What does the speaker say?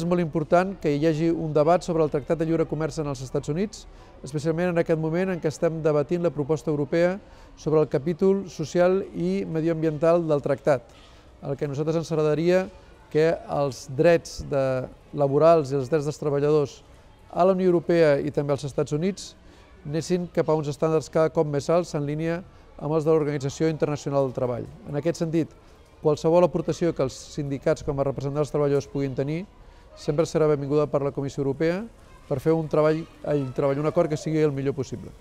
És molt important que hi hagi un debat sobre el Tractat de Lliure Comerç en els Estats Units, especialment en aquest moment en què estem debatint la proposta europea sobre el capítol social i medioambiental del tractat. El que a nosaltres ens agradaria que els drets de laborals i els drets dels treballadors a la Unió Europea i també als Estats Units anessin cap a uns estàndards cada cop més alts en línia amb els de l'Organització Internacional del Treball. En aquest sentit, qualsevol aportació que els sindicats com a representants dels treballadors puguin tenir sempre serà benvinguda per la Comissió Europea per fer un treball, i treballar un acord que sigui el millor possible.